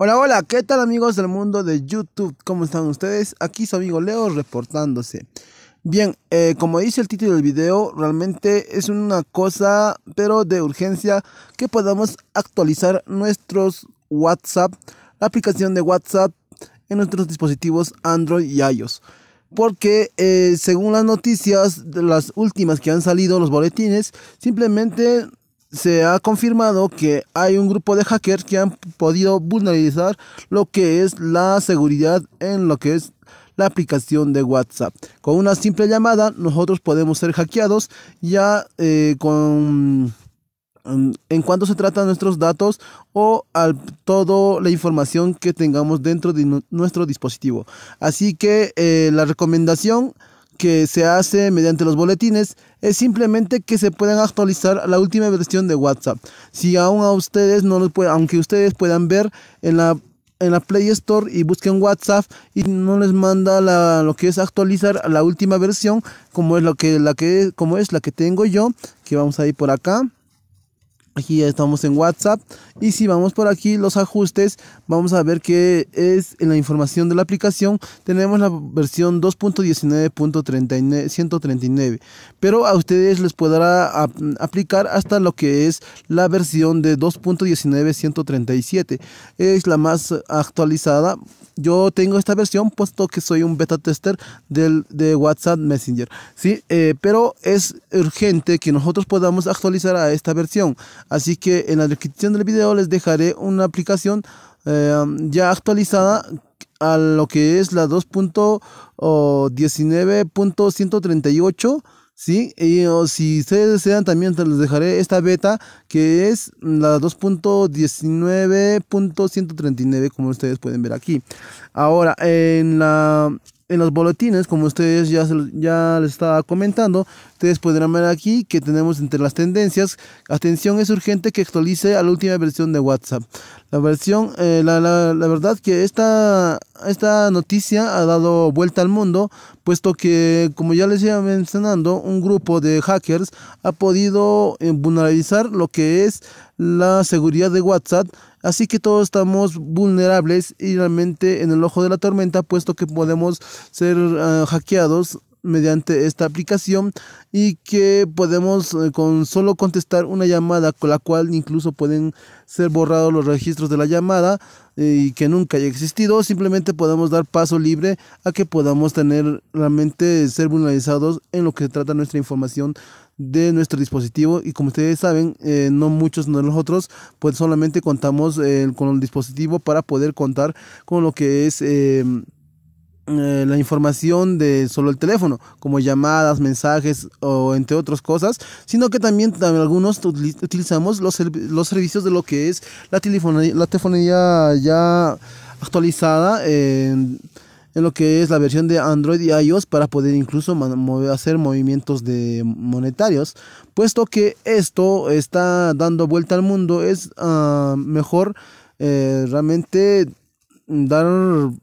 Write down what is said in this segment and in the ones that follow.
Hola, hola, ¿qué tal amigos del mundo de YouTube? ¿Cómo están ustedes? Aquí su amigo Leo reportándose. Bien, eh, como dice el título del video, realmente es una cosa, pero de urgencia, que podamos actualizar nuestros WhatsApp, la aplicación de WhatsApp en nuestros dispositivos Android y iOS. Porque eh, según las noticias, de las últimas que han salido, los boletines, simplemente se ha confirmado que hay un grupo de hackers que han podido vulnerar lo que es la seguridad en lo que es la aplicación de WhatsApp. Con una simple llamada nosotros podemos ser hackeados ya eh, con en cuanto se trata de nuestros datos o al toda la información que tengamos dentro de nuestro dispositivo. Así que eh, la recomendación que se hace mediante los boletines es simplemente que se puedan actualizar la última versión de WhatsApp. Si aún a ustedes no los puede aunque ustedes puedan ver en la en la Play Store y busquen WhatsApp y no les manda lo que es actualizar la última versión como es lo que la que como es la que tengo yo que vamos a ir por acá Aquí ya estamos en WhatsApp. Y si vamos por aquí los ajustes, vamos a ver que es en la información de la aplicación. Tenemos la versión 2.19.139. Pero a ustedes les podrá aplicar hasta lo que es la versión de 2.19.137. Es la más actualizada. Yo tengo esta versión puesto que soy un beta tester del, de WhatsApp Messenger. ¿sí? Eh, pero es urgente que nosotros podamos actualizar a esta versión. Así que en la descripción del video les dejaré una aplicación em, ya actualizada a lo que es la 2.19.138. ¿sí? Y si ustedes desean también les dejaré esta beta que es la 2.19.139 como ustedes pueden ver aquí. Ahora en la en los boletines, como ustedes ya, ya les estaba comentando, ustedes podrán ver aquí que tenemos entre las tendencias, atención es urgente que actualice a la última versión de WhatsApp. La versión, eh, la, la, verdad que esta, esta noticia ha dado vuelta al mundo, puesto que, como ya les iba mencionando, un grupo de hackers ha podido eh, vulnerar lo que es la seguridad de WhatsApp Así que todos estamos vulnerables y realmente en el ojo de la tormenta, puesto que podemos ser eh, hackeados mediante esta aplicación y que podemos eh, con solo contestar una llamada con la cual incluso pueden ser borrados los registros de la llamada eh, y que nunca haya existido simplemente podemos dar paso libre a que podamos tener realmente ser vulnerados en lo que se trata nuestra información de nuestro dispositivo y como ustedes saben eh, no muchos de nosotros pues solamente contamos con el dispositivo para poder contar con lo que es eh, eh, la información de solo el teléfono, como llamadas, mensajes o entre otras cosas, sino que también, algunos utilizamos los, servicios de lo que es la telefonía, la telefonía ya actualizada en, lo que es la versión de Android y iOS para poder incluso hacer movimientos de monetarios, puesto que esto está dando vuelta al mundo, es ah, mejor eh, realmente dar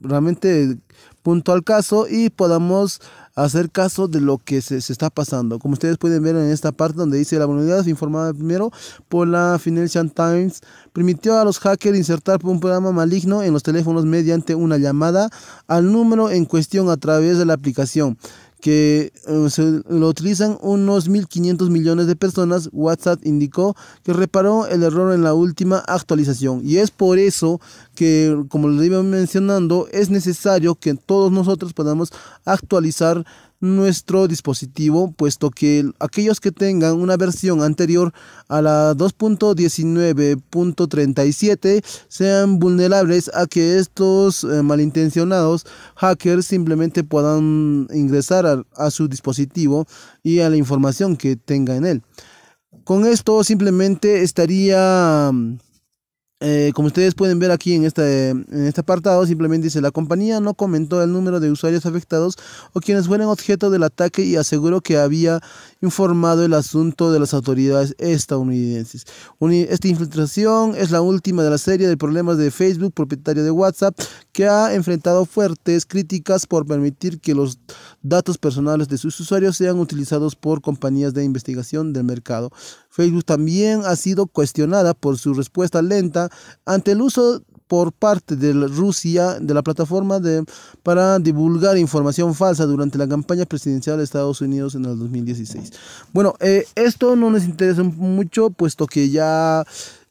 realmente punto al caso y podamos hacer caso de lo que se, está pasando. Como ustedes pueden ver en esta parte donde dice la vulnerabilidad informada primero por la Financial Times, permitió a los hackers insertar un programa maligno en los teléfonos mediante una llamada al número en cuestión a través de la aplicación que eh, se lo utilizan unos 1.500 millones de personas, WhatsApp indicó que reparó el error en la última actualización. Y es por eso que, como les iba mencionando, es necesario que todos nosotros podamos actualizar nuestro dispositivo, puesto que aquellos que tengan una versión anterior a la 2.19.37 sean vulnerables a que estos eh, malintencionados hackers simplemente puedan ingresar a su dispositivo y a la información que tenga en él. Con esto simplemente estaría mm, eh, como ustedes pueden ver aquí en este, en este apartado, simplemente dice la compañía no comentó el número de usuarios afectados o quienes fueron objeto del ataque y aseguró que había informado el asunto de las autoridades estadounidenses. Esta infiltración es la última de la serie de problemas de Facebook, propietario de WhatsApp, que ha enfrentado fuertes críticas por permitir que los datos personales de sus usuarios sean utilizados por compañías de investigación del mercado. Facebook también ha sido cuestionada por su respuesta lenta ante el uso por parte de Rusia de la plataforma de, para divulgar información falsa durante la campaña presidencial de Estados Unidos en el 2016. Bueno, eh, esto no nos interesa mucho, puesto que ya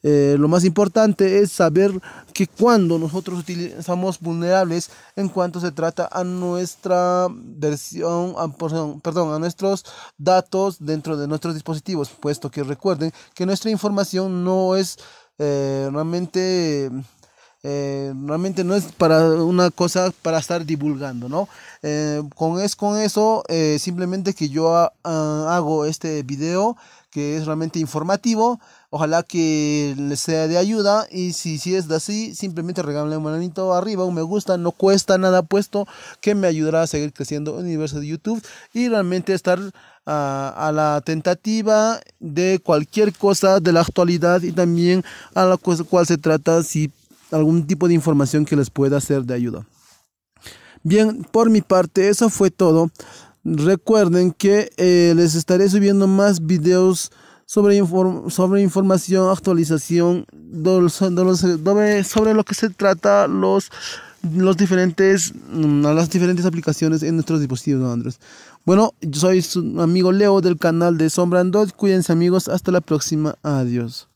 eh, lo más importante es saber que cuando nosotros utilizamos vulnerables en cuanto se trata a nuestra versión, perdón, a nuestros datos dentro de nuestros dispositivos, puesto que recuerden que nuestra información no es eh, realmente... Eh, realmente no es para una cosa para estar divulgando, ¿no? con, es, con eso, simplemente que yo ah, ah, hago este video que es realmente informativo. Ojalá que les sea de ayuda. Y si, es de así, simplemente regálame un manito arriba, un me gusta. No cuesta nada puesto que me ayudará a seguir creciendo en el universo de YouTube. Y realmente estar ah, a la tentativa de cualquier cosa de la actualidad y también a la cual se trata si algún tipo de información que les pueda ser de ayuda. Bien, por mi parte, eso fue todo. Recuerden que eh, les estaré subiendo más videos sobre, sobre información, actualización, sobre lo que se trata los, los diferentes, mm, las diferentes aplicaciones en nuestros dispositivos Android. Bueno, yo soy su amigo Leo del canal de Sombra Android. Cuídense amigos, hasta la próxima. Adiós.